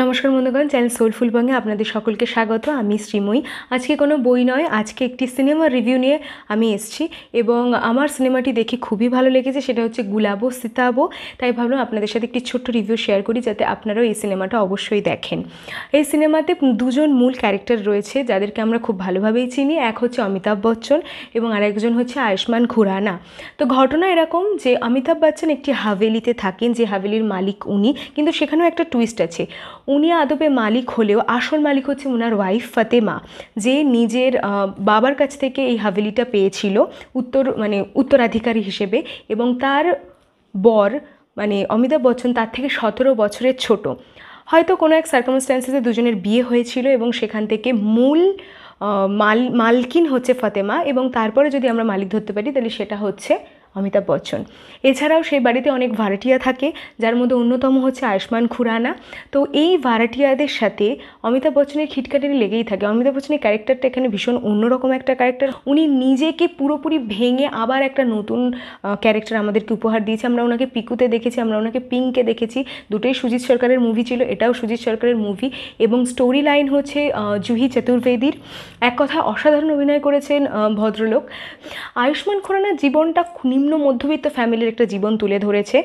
নমস্কার বন্ধুগণ channel soulful বঙ্গে আপনাদের সকলকে স্বাগত আমি শ্রীময়ী আজকে কোনো বই নয় আজকে একটি সিনেমা রিভিউ নিয়ে আমি এসছি এবং আমার সিনেমাটি দেখে খুবই ভালো লেগেছে সেটা হচ্ছে গুলাবো সিতাবো তাই ভাবলাম আপনাদের সাথে একটি ছোট্ট রিভিউ শেয়ার করি যাতে আপনারাও এই সিনেমাটা অবশ্যই দেখেন এই সিনেমাতে দুজন মূল ক্যারেক্টার রয়েছে যাদেরকে আমরা খুব ভালোভাবেই চিনি এক হচ্ছে অমিতাভ বচ্চন এবং আরেকজন হচ্ছে আয়ুষ্মান খুরানা তো ঘটনা এরকম যে অমিতাভ বচ্চন একটি হাভেলিতে থাকেন যে হাভেলির মালিক উনি কিন্তু সেখানেও একটা টুইস্ট আছে উনি আদবে মালিক হলেও আসল মালিক হচ্ছে ওনার ওয়াইফ ফাতেমা যে নিজের বাবার কাছ থেকে এই হাভেলিটা পেয়েছিল উত্তর মানে উত্তরাধিকারী হিসেবে এবং তার বর মানে অমিতাভ বচ্চন তার থেকে সতেরো বছরের ছোট হয়তো কোনো এক সার্কামস্ট্যান্সেসে দুজনের বিয়ে হয়েছিল এবং সেখান থেকে মূল মাল মালকিন হচ্ছে ফাতেমা এবং তারপরে যদি আমরা মালিক ধরতে পারি তাহলে সেটা হচ্ছে অমিতাভ বচ্চন এছাড়াও সেই বাড়িতে অনেক ভাড়াটিয়া থাকে যার মধ্যে অন্যতম হচ্ছে আয়ুষ্মান খুরানা তো এই ভাড়াটিয়াদের সাথে অমিতাভ বচ্চনের খিটকাটারি লেগেই থাকে অমিতাভ বচ্চনের ক্যারেক্টারটা এখানে ভীষণ অন্যরকম একটা ক্যারেক্টার উনি নিজেকে পুরোপুরি ভেঙে আবার একটা নতুন ক্যারেক্টার আমাদেরকে উপহার দিয়েছে আমরা ওনাকে পিকুতে দেখেছি আমরা ওনাকে পিঙ্কে দেখেছি দুটোই সুজিত সরকারের মুভি ছিল এটাও সুজিত সরকারের মুভি এবং স্টোরি লাইন হচ্ছে জুহি চতুর্বেদীর এক কথা অসাধারণ অভিনয় করেছেন ভদ্রলোক আয়ুষ্মান খুরানার জীবনটা নিম্ন মধ্যবিত্ত ফ্যামিলির একটা জীবন তুলে ধরেছে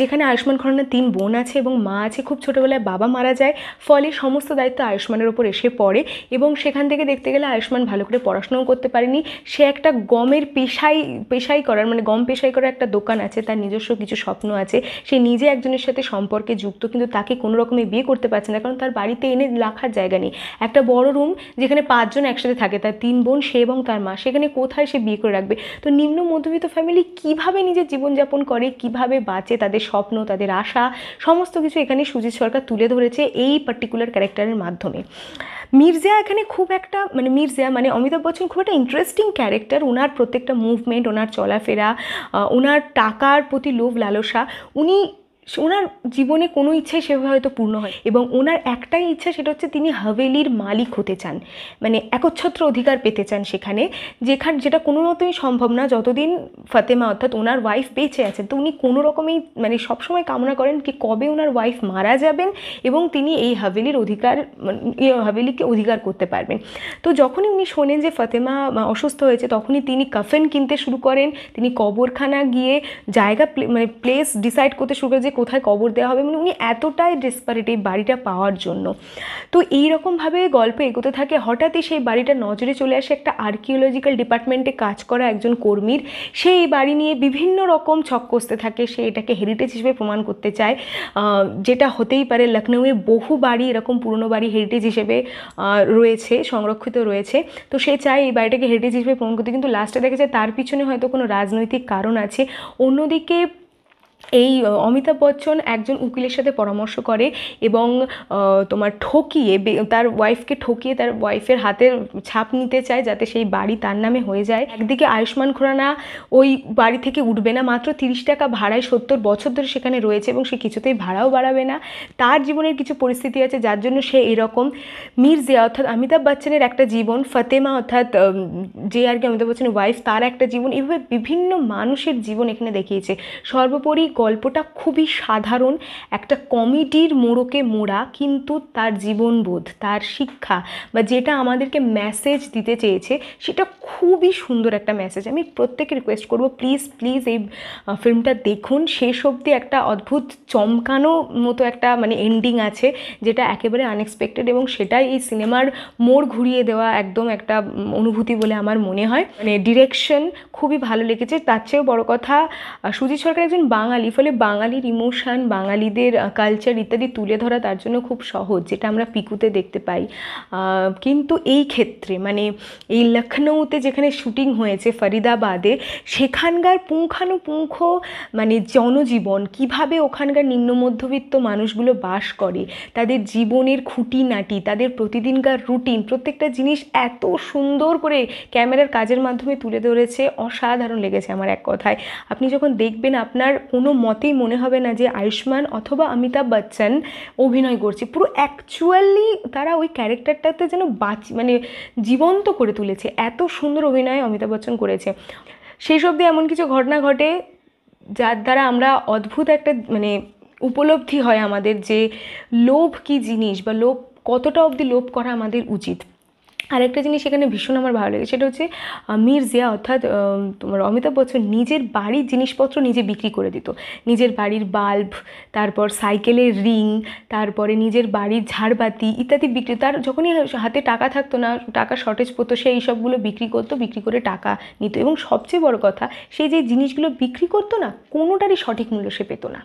যেখানে আয়ুষ্মান খরানার তিন বোন আছে এবং মা আছে খুব ছোটোবেলায় বাবা মারা যায় ফলে সমস্ত দায়িত্ব আয়ুষ্মানের ওপর এসে পড়ে এবং সেখান থেকে দেখতে গেলে আয়ুষ্মান ভালো করে পড়াশোনাও করতে পারেনি সে একটা গমের পেশাই পেশাই করার মানে গম পেশাই করার একটা দোকান আছে তার নিজস্ব কিছু স্বপ্ন আছে সে নিজে একজনের সাথে সম্পর্কে যুক্ত কিন্তু তাকে কোনো রকমে বিয়ে করতে পারছে না কারণ তার বাড়িতে এনে রাখার জায়গা নেই একটা বড় রুম যেখানে পাঁচজন একসাথে থাকে তার তিন বোন সে এবং তার মা সেখানে কোথায় সে বিয়ে করে রাখবে তো নিম্ন মধ্যবিত্ত ফ্যামিলি ফ্যামিলি কিভাবে নিজের জীবনযাপন করে কিভাবে বাঁচে তাদের স্বপ্ন তাদের আশা সমস্ত কিছু এখানে সুজিত সরকার তুলে ধরেছে এই পার্টিকুলার ক্যারেক্টারের মাধ্যমে মির্জা এখানে খুব একটা মানে মির্জা মানে অমিতাভ বচ্চন খুব একটা ইন্টারেস্টিং ক্যারেক্টার ওনার প্রত্যেকটা মুভমেন্ট ওনার চলাফেরা ওনার টাকার প্রতি লোভ লালসা উনি ওনার জীবনে কোনো ইচ্ছাই সেভাবে হয়তো পূর্ণ হয় এবং ওনার একটাই ইচ্ছা সেটা হচ্ছে তিনি হাভেলির মালিক হতে চান মানে একচ্ছত্র অধিকার পেতে চান সেখানে যেখানে যেটা কোনো মতোই সম্ভব না যতদিন ফাতেমা অর্থাৎ ওনার ওয়াইফ বেঁচে আছেন তো উনি কোনো রকমেই মানে সবসময় কামনা করেন কি কবে ওনার ওয়াইফ মারা যাবেন এবং তিনি এই হাভেলির অধিকার মানে হাভেলিকে অধিকার করতে পারবেন তো যখনই উনি শোনেন যে ফাতেমা অসুস্থ হয়েছে তখনই তিনি কাফেন কিনতে শুরু করেন তিনি কবরখানা গিয়ে জায়গা মানে প্লেস ডিসাইড করতে শুরু করেন যে কোথায় কবর দেওয়া হবে মানে উনি এতটাই ডিসপারেট এই বাড়িটা পাওয়ার জন্য তো এইরকমভাবে গল্প এগোতে থাকে হঠাৎই সেই বাড়িটা নজরে চলে আসে একটা আর্কিওলজিক্যাল ডিপার্টমেন্টে কাজ করা একজন কর্মীর সেই বাড়ি নিয়ে বিভিন্ন রকম ছক কষতে থাকে সে এটাকে হেরিটেজ হিসেবে প্রমাণ করতে চায় যেটা হতেই পারে লখনৌয়ে বহু বাড়ি এরকম পুরনো বাড়ি হেরিটেজ হিসেবে রয়েছে সংরক্ষিত রয়েছে তো সে চায় এই বাড়িটাকে হেরিটেজ হিসেবে প্রমাণ করতে কিন্তু লাস্টে দেখা যায় তার পিছনে হয়তো কোনো রাজনৈতিক কারণ আছে অন্যদিকে এই অমিতাভ বচ্চন একজন উকিলের সাথে পরামর্শ করে এবং তোমার ঠকিয়ে তার ওয়াইফকে ঠকিয়ে তার ওয়াইফের হাতের ছাপ নিতে চায় যাতে সেই বাড়ি তার নামে হয়ে যায় একদিকে আয়ুষ্মান খুরানা ওই বাড়ি থেকে উঠবে না মাত্র তিরিশ টাকা ভাড়ায় সত্তর বছর ধরে সেখানে রয়েছে এবং সে কিছুতেই ভাড়াও বাড়াবে না তার জীবনের কিছু পরিস্থিতি আছে যার জন্য সে এরকম মির্জিয়া অর্থাৎ অমিতাভ বচ্চনের একটা জীবন ফতেমা অর্থাৎ যে আর কি অমিতাভ বচ্চনের ওয়াইফ তার একটা জীবন এভাবে বিভিন্ন মানুষের জীবন এখানে দেখিয়েছে সর্বোপরি গল্পটা খুবই সাধারণ একটা কমেডির মোড়কে মোড়া কিন্তু তার জীবনবোধ তার শিক্ষা বা যেটা আমাদেরকে মেসেজ দিতে চেয়েছে সেটা খুবই সুন্দর একটা মেসেজ আমি প্রত্যেকে রিকোয়েস্ট করব প্লিজ প্লিজ এই ফিল্মটা দেখুন শেষ অবধি একটা অদ্ভুত চমকানো মতো একটা মানে এন্ডিং আছে যেটা একেবারে আনএক্সপেক্টেড এবং সেটাই এই সিনেমার মোড় ঘুরিয়ে দেওয়া একদম একটা অনুভূতি বলে আমার মনে হয় মানে ডিরেকশন খুবই ভালো লেগেছে তার চেয়েও বড় কথা সুজিত সরকার একজন বাঙালি বাঙালি ফলে বাঙালির ইমোশান বাঙালিদের কালচার ইত্যাদি তুলে ধরা তার জন্য খুব সহজ যেটা আমরা পিকুতে দেখতে পাই কিন্তু এই ক্ষেত্রে মানে এই লখনৌতে যেখানে শুটিং হয়েছে ফরিদাবাদে সেখানকার পুঙ্খানুপুঙ্খ মানে জনজীবন কিভাবে ওখানকার নিম্ন মধ্যবিত্ত মানুষগুলো বাস করে তাদের জীবনের খুঁটিনাটি তাদের প্রতিদিনকার রুটিন প্রত্যেকটা জিনিস এত সুন্দর করে ক্যামেরার কাজের মাধ্যমে তুলে ধরেছে অসাধারণ লেগেছে আমার এক কথায় আপনি যখন দেখবেন আপনার কোনো মতেই মনে হবে না যে আয়ুষ্মান অথবা অমিতাভ বচ্চন অভিনয় করছে পুরো অ্যাকচুয়ালি তারা ওই ক্যারেক্টারটাতে যেন বাঁচ মানে জীবন্ত করে তুলেছে এত সুন্দর অভিনয় অমিতাভ বচ্চন করেছে সেই সব দিয়ে এমন কিছু ঘটনা ঘটে যার দ্বারা আমরা অদ্ভুত একটা মানে উপলব্ধি হয় আমাদের যে লোভ কি জিনিস বা লোভ কতটা অবধি লোভ করা আমাদের উচিত আরেকটা জিনিস এখানে ভীষণ আমার ভালো লাগে সেটা হচ্ছে মির্জিয়া অর্থাৎ তোমার অমিতাভ বচ্চন নিজের বাড়ির জিনিসপত্র নিজে বিক্রি করে দিত নিজের বাড়ির বাল্ব তারপর সাইকেলের রিং তারপরে নিজের বাড়ির ঝাড়বাতি ইত্যাদি বিক্রি তার যখনই হাতে টাকা থাকতো না টাকা শর্টেজ পড়তো সে এইসবগুলো বিক্রি করতো বিক্রি করে টাকা নিত এবং সবচেয়ে বড় কথা সে যে জিনিসগুলো বিক্রি করতো না কোনোটারই সঠিক মূল্য সে পেতো না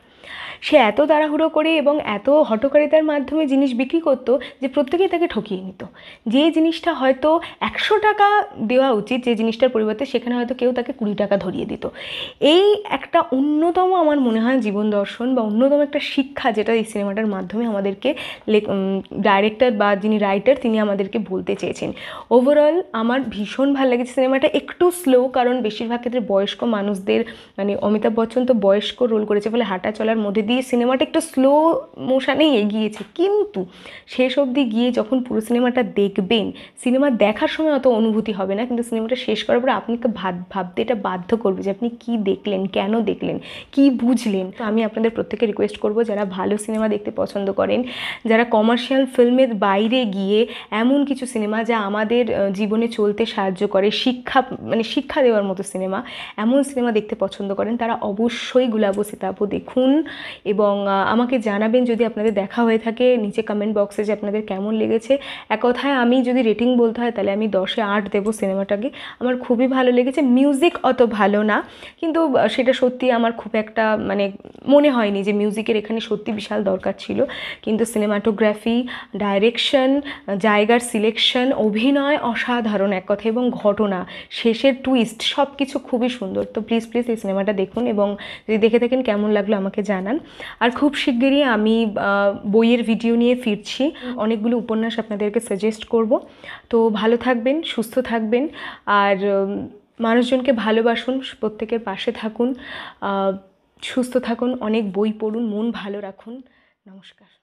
সে এত তাড়াহুড়ো করে এবং এত হটকারিতার মাধ্যমে জিনিস বিক্রি করতো যে প্রত্যেকেই তাকে ঠকিয়ে নিত যে জিনিসটা জিনিসটা হয়তো একশো টাকা দেওয়া উচিত যে জিনিসটার পরিবর্তে সেখানে হয়তো কেউ তাকে কুড়ি টাকা ধরিয়ে দিত এই একটা অন্যতম আমার মনে হয় জীবন দর্শন বা অন্যতম একটা শিক্ষা যেটা এই সিনেমাটার মাধ্যমে আমাদেরকে ডাইরেক্টর বা যিনি রাইটার তিনি আমাদেরকে বলতে চেয়েছেন ওভারঅল আমার ভীষণ ভালো লেগেছে সিনেমাটা একটু স্লো কারণ বেশিরভাগ ক্ষেত্রে বয়স্ক মানুষদের মানে অমিতাভ বচ্চন তো বয়স্ক রোল করেছে ফলে হাঁটা চলার মধ্যে দিয়ে সিনেমাটা একটু স্লো মোশানেই এগিয়েছে কিন্তু শেষ অবধি গিয়ে যখন পুরো সিনেমাটা দেখবেন সিনেমা দেখার সময় অত অনুভূতি হবে না কিন্তু সিনেমাটা শেষ করার পরে আপনাকে ভাবতে এটা বাধ্য করবে যে আপনি কি দেখলেন কেন দেখলেন কি বুঝলেন তো আমি আপনাদের প্রত্যেকে রিকোয়েস্ট করব যারা ভালো সিনেমা দেখতে পছন্দ করেন যারা কমার্শিয়াল ফিল্মের বাইরে গিয়ে এমন কিছু সিনেমা যা আমাদের জীবনে চলতে সাহায্য করে শিক্ষা মানে শিক্ষা দেওয়ার মতো সিনেমা এমন সিনেমা দেখতে পছন্দ করেন তারা অবশ্যই গুলাবো সিতাবো দেখুন এবং আমাকে জানাবেন যদি আপনাদের দেখা হয়ে থাকে নিচে কমেন্ট বক্সে যে আপনাদের কেমন লেগেছে এক কথায় আমি যদি রেটিং রেটিং বলতে হয় তাহলে আমি দশে আট দেবো সিনেমাটাকে আমার খুবই ভালো লেগেছে মিউজিক অত ভালো না কিন্তু সেটা সত্যি আমার খুব একটা মানে মনে হয়নি যে মিউজিকের এখানে সত্যি বিশাল দরকার ছিল কিন্তু সিনেমাটোগ্রাফি ডাইরেকশন জায়গার সিলেকশন অভিনয় অসাধারণ এক কথা এবং ঘটনা শেষের টুইস্ট সব কিছু খুবই সুন্দর তো প্লিজ প্লিজ এই সিনেমাটা দেখুন এবং যদি দেখে থাকেন কেমন লাগলো আমাকে জানান আর খুব শিগগিরই আমি বইয়ের ভিডিও নিয়ে ফিরছি অনেকগুলো উপন্যাস আপনাদেরকে সাজেস্ট করব তো ভালো থাকবেন সুস্থ থাকবেন আর মানুষজনকে ভালোবাসুন প্রত্যেকের পাশে থাকুন সুস্থ থাকুন অনেক বই পড়ুন মন ভালো রাখুন নমস্কার